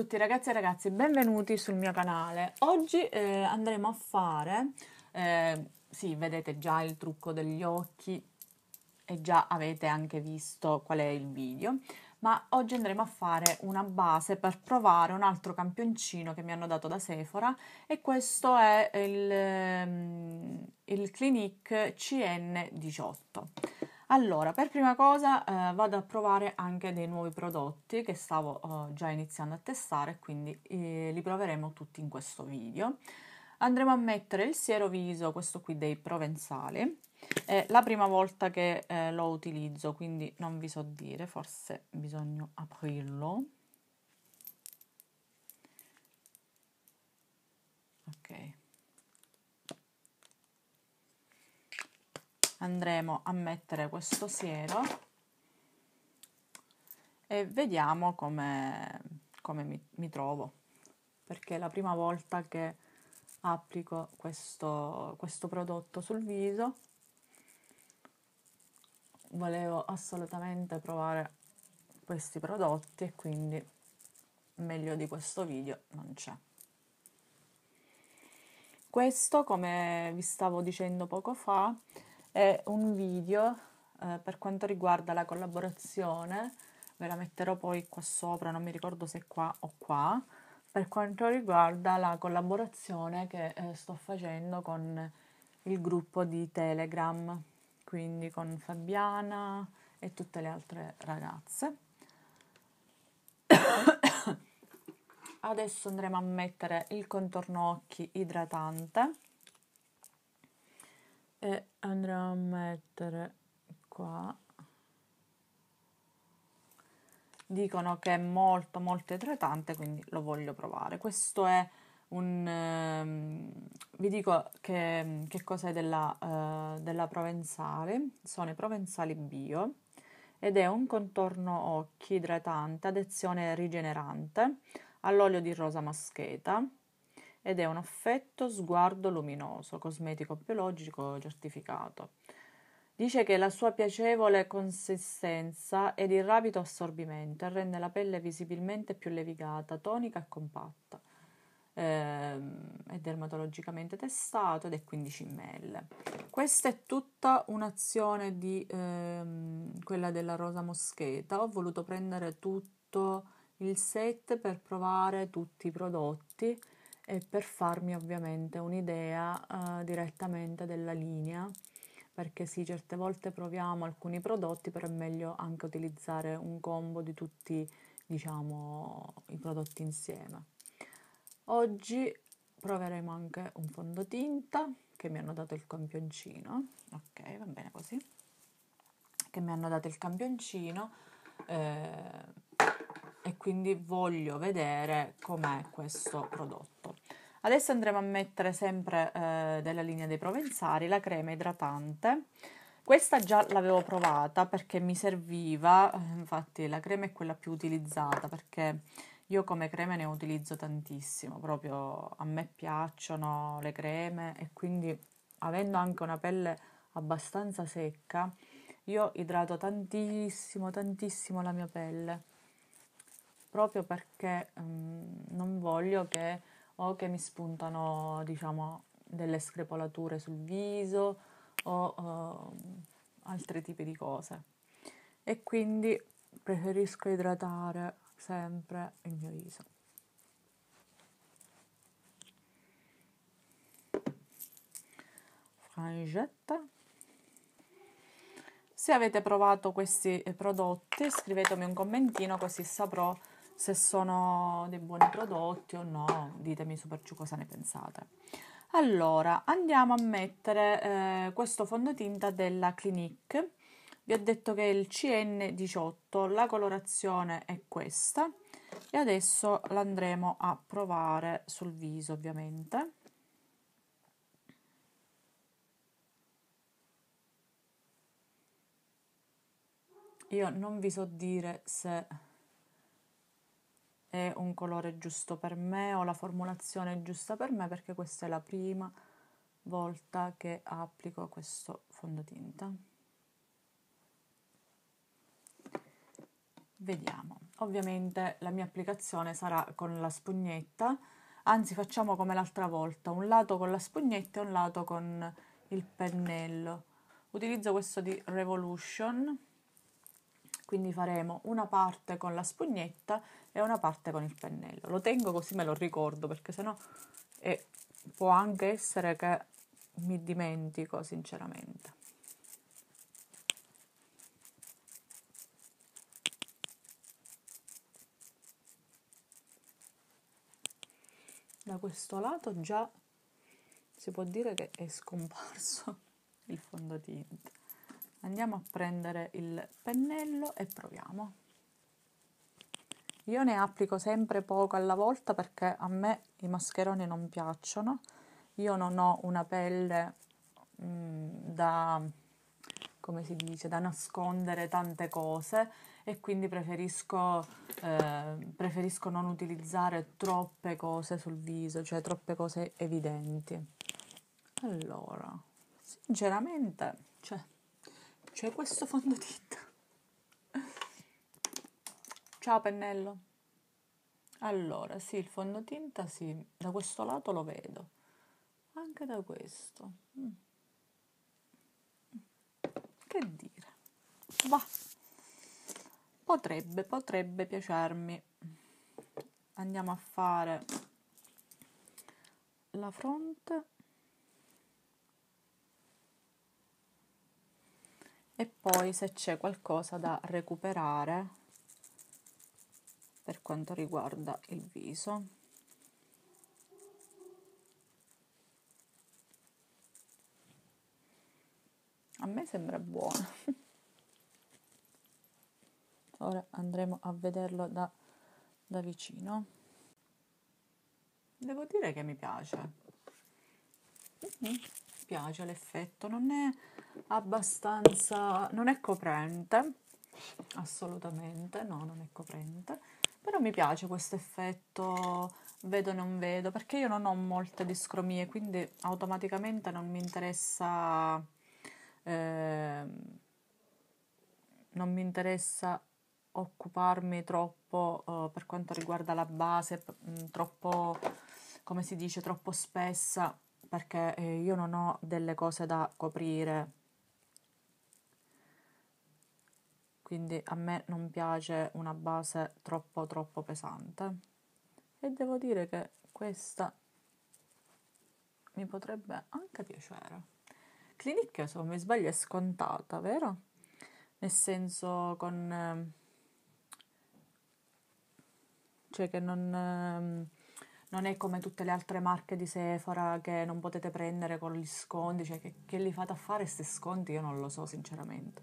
tutti ragazzi e ragazze, benvenuti sul mio canale. Oggi eh, andremo a fare, eh, sì vedete già il trucco degli occhi e già avete anche visto qual è il video, ma oggi andremo a fare una base per provare un altro campioncino che mi hanno dato da Sephora e questo è il, ehm, il Clinique CN18 allora, per prima cosa eh, vado a provare anche dei nuovi prodotti che stavo eh, già iniziando a testare, quindi eh, li proveremo tutti in questo video. Andremo a mettere il siero viso, questo qui dei Provenzali. È la prima volta che eh, lo utilizzo, quindi non vi so dire, forse bisogna aprirlo. Ok. andremo a mettere questo siero e vediamo come, come mi, mi trovo perché è la prima volta che applico questo, questo prodotto sul viso volevo assolutamente provare questi prodotti e quindi meglio di questo video non c'è questo come vi stavo dicendo poco fa è un video eh, per quanto riguarda la collaborazione, ve la metterò poi qua sopra, non mi ricordo se qua o qua, per quanto riguarda la collaborazione che eh, sto facendo con il gruppo di Telegram, quindi con Fabiana e tutte le altre ragazze. Adesso andremo a mettere il contorno occhi idratante e andrò a mettere qua dicono che è molto molto idratante quindi lo voglio provare questo è un um, vi dico che, che cos'è della, uh, della provenzale sono i provenzali bio ed è un contorno occhi idratante, ad adezione rigenerante all'olio di rosa mascheta ed è un affetto sguardo luminoso, cosmetico biologico certificato. Dice che la sua piacevole consistenza ed il rapido assorbimento rende la pelle visibilmente più levigata, tonica e compatta. è ehm, dermatologicamente testato ed è 15 ml. Questa è tutta un'azione di ehm, quella della rosa moscheta. Ho voluto prendere tutto il set per provare tutti i prodotti e per farmi ovviamente un'idea eh, direttamente della linea perché sì, certe volte proviamo alcuni prodotti, però è meglio anche utilizzare un combo di tutti, diciamo, i prodotti insieme. Oggi proveremo anche un fondotinta che mi hanno dato il campioncino, ok, va bene così, che mi hanno dato il campioncino eh, e quindi voglio vedere com'è questo prodotto. Adesso andremo a mettere sempre eh, della linea dei provenzari la crema idratante. Questa già l'avevo provata perché mi serviva, eh, infatti la crema è quella più utilizzata perché io come crema ne utilizzo tantissimo, proprio a me piacciono le creme e quindi avendo anche una pelle abbastanza secca, io idrato tantissimo, tantissimo la mia pelle, proprio perché um, non voglio che o che mi spuntano, diciamo, delle screpolature sul viso o uh, altri tipi di cose. E quindi preferisco idratare sempre il mio viso. Frangetta. Se avete provato questi prodotti scrivetemi un commentino così saprò se sono dei buoni prodotti o no, ditemi super giù cosa ne pensate. Allora, andiamo a mettere eh, questo fondotinta della Clinique. Vi ho detto che è il CN18, la colorazione è questa e adesso l'andremo a provare sul viso ovviamente. Io non vi so dire se è un colore giusto per me o la formulazione giusta per me perché questa è la prima volta che applico questo fondotinta. Vediamo. Ovviamente la mia applicazione sarà con la spugnetta, anzi facciamo come l'altra volta, un lato con la spugnetta e un lato con il pennello. Utilizzo questo di Revolution quindi faremo una parte con la spugnetta e una parte con il pennello. Lo tengo così me lo ricordo perché sennò eh, può anche essere che mi dimentico sinceramente. Da questo lato già si può dire che è scomparso il fondotinta andiamo a prendere il pennello e proviamo io ne applico sempre poco alla volta perché a me i mascheroni non piacciono io non ho una pelle mh, mm, da come si dice da nascondere tante cose e quindi preferisco, eh, preferisco non utilizzare troppe cose sul viso cioè troppe cose evidenti allora sinceramente cioè c'è questo fondotinta. Ciao pennello. Allora, sì, il fondotinta sì, da questo lato lo vedo. Anche da questo. Mm. Che dire? ma Potrebbe, potrebbe piacermi. Andiamo a fare la fronte. e poi se c'è qualcosa da recuperare per quanto riguarda il viso. A me sembra buono. Ora andremo a vederlo da, da vicino. Devo dire che mi piace. Mm-hmm dispiace l'effetto non è abbastanza non è coprente assolutamente no non è coprente però mi piace questo effetto vedo non vedo perché io non ho molte discromie quindi automaticamente non mi interessa eh, non mi interessa occuparmi troppo eh, per quanto riguarda la base mh, troppo come si dice troppo spessa perché eh, io non ho delle cose da coprire. Quindi a me non piace una base troppo troppo pesante. E devo dire che questa mi potrebbe anche piacere. Clinique, se non mi sbaglio, è scontata, vero? Nel senso con... Ehm, cioè che non... Eh, non è come tutte le altre marche di Sephora che non potete prendere con gli sconti, cioè che, che li fate a fare questi sconti io non lo so sinceramente.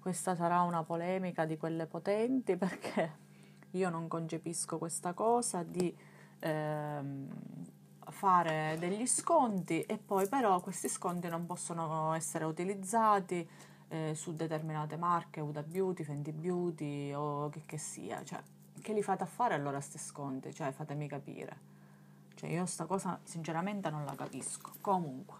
Questa sarà una polemica di quelle potenti perché io non concepisco questa cosa di ehm, fare degli sconti e poi però questi sconti non possono essere utilizzati eh, su determinate marche, Uda Beauty, Fendi Beauty o che che sia, cioè che li fate a fare allora ste sconti? Cioè, fatemi capire. Cioè, io sta cosa sinceramente non la capisco. Comunque,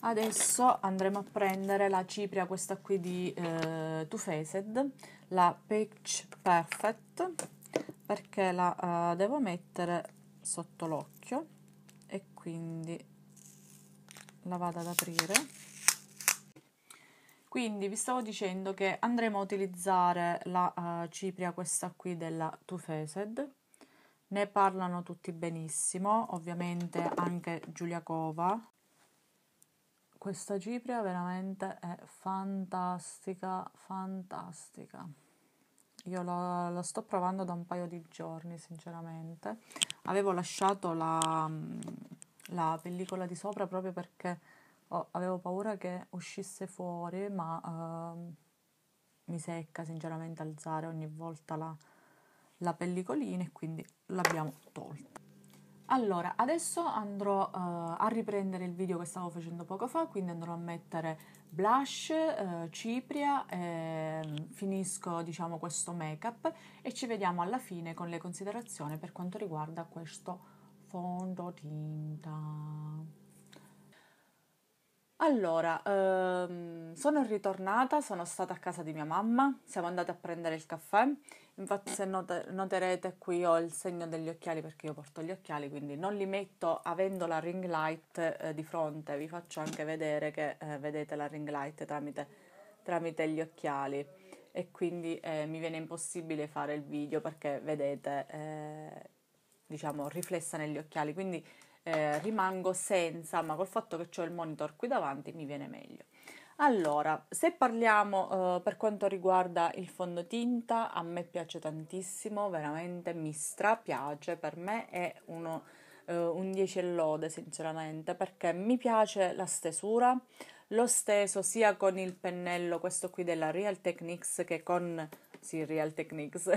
adesso andremo a prendere la cipria, questa qui di eh, Too Faced, la Peach Perfect, perché la eh, devo mettere sotto l'occhio e quindi la vado ad aprire quindi vi stavo dicendo che andremo a utilizzare la uh, cipria questa qui della Too Faced. Ne parlano tutti benissimo, ovviamente anche Giulia Cova. Questa cipria veramente è fantastica, fantastica. Io la, la sto provando da un paio di giorni, sinceramente. Avevo lasciato la, mm, la pellicola di sopra proprio perché oh, avevo paura che uscisse fuori, ma uh, mi secca sinceramente alzare ogni volta la, la pellicolina e quindi l'abbiamo tolta. Allora, adesso andrò uh, a riprendere il video che stavo facendo poco fa, quindi andrò a mettere blush, uh, cipria, ehm, finisco diciamo questo make-up e ci vediamo alla fine con le considerazioni per quanto riguarda questo fondotinta. Allora, ehm, sono ritornata, sono stata a casa di mia mamma, siamo andate a prendere il caffè. Infatti, se not- noterete, qui ho il segno degli occhiali perché io porto gli occhiali, quindi non li metto avendo la ring light eh, di fronte. Vi faccio anche vedere che eh, vedete la ring light tramite, tramite gli occhiali e quindi eh, mi viene impossibile fare il video perché vedete, eh, diciamo, riflessa negli occhiali. Quindi eh, rimango senza, ma col fatto che ho il monitor qui davanti mi viene meglio. Allora, se parliamo eh, per quanto riguarda il fondotinta, a me piace tantissimo, veramente mi strapiace, per me è uno, eh, un 10 e lode sinceramente, perché mi piace la stesura, l'ho steso sia con il pennello, questo qui della Real Techniques, che con, sì, Real Techniques,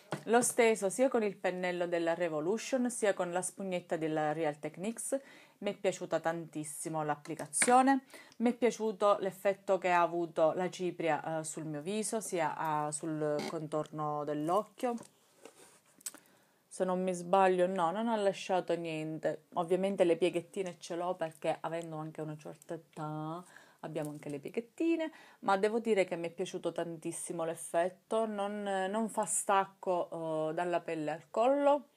L'ho steso sia con il pennello della Revolution sia con la spugnetta della Real Techniques. Mi è piaciuta tantissimo l'applicazione, mi è piaciuto l'effetto che ha avuto la cipria eh, sul mio viso, sia eh, sul contorno dell'occhio. Se non mi sbaglio, no, non ha lasciato niente. Ovviamente le pieghettine ce l'ho perché avendo anche una certa età abbiamo anche le pieghettine, ma devo dire che mi è piaciuto tantissimo l'effetto, non, non fa stacco uh, dalla pelle al collo,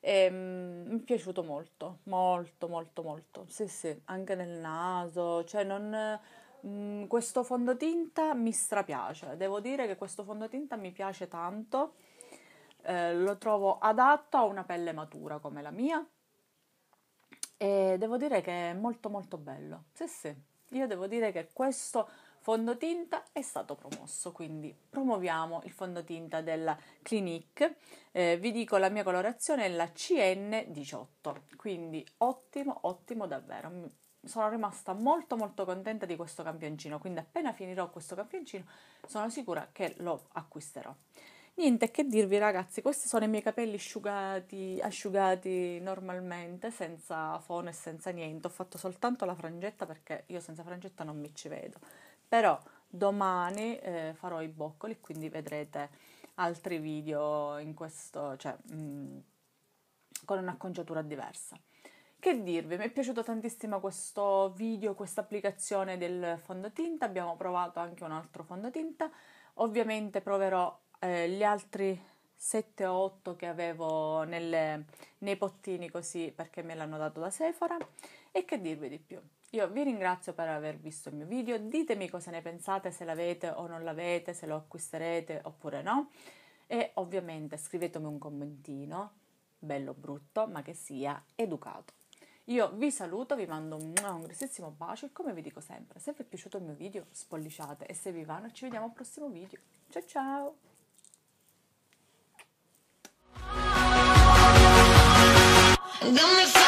e, um, mi è piaciuto molto, molto, molto, molto, sì sì, anche nel naso, cioè non... Um, questo fondotinta mi strapiace, devo dire che questo fondotinta mi piace tanto, eh, lo trovo adatto a una pelle matura come la mia e devo dire che è molto molto bello. Sì, sì io devo dire che questo fondotinta è stato promosso, quindi promuoviamo il fondotinta della Clinique. Eh, vi dico la mia colorazione è la CN18, quindi ottimo, ottimo davvero. Sono rimasta molto molto contenta di questo campioncino, quindi appena finirò questo campioncino sono sicura che lo acquisterò. Niente, che dirvi ragazzi, questi sono i miei capelli asciugati, asciugati normalmente, senza fono e senza niente. Ho fatto soltanto la frangetta perché io senza frangetta non mi ci vedo. Però domani eh, farò i boccoli, quindi vedrete altri video in questo, cioè, mh, mm, con un'acconciatura diversa. Che dirvi, mi è piaciuto tantissimo questo video, questa applicazione del fondotinta, abbiamo provato anche un altro fondotinta, ovviamente proverò eh, gli altri 7 o 8 che avevo nelle, nei pottini così perché me l'hanno dato da Sephora e che dirvi di più. Io vi ringrazio per aver visto il mio video, ditemi cosa ne pensate, se l'avete o non l'avete, se lo acquisterete oppure no e ovviamente scrivetemi un commentino, bello brutto, ma che sia educato. Io vi saluto, vi mando un, un grossissimo bacio e come vi dico sempre, se vi è piaciuto il mio video spolliciate e se vi va ci vediamo al prossimo video. Ciao ciao! Dame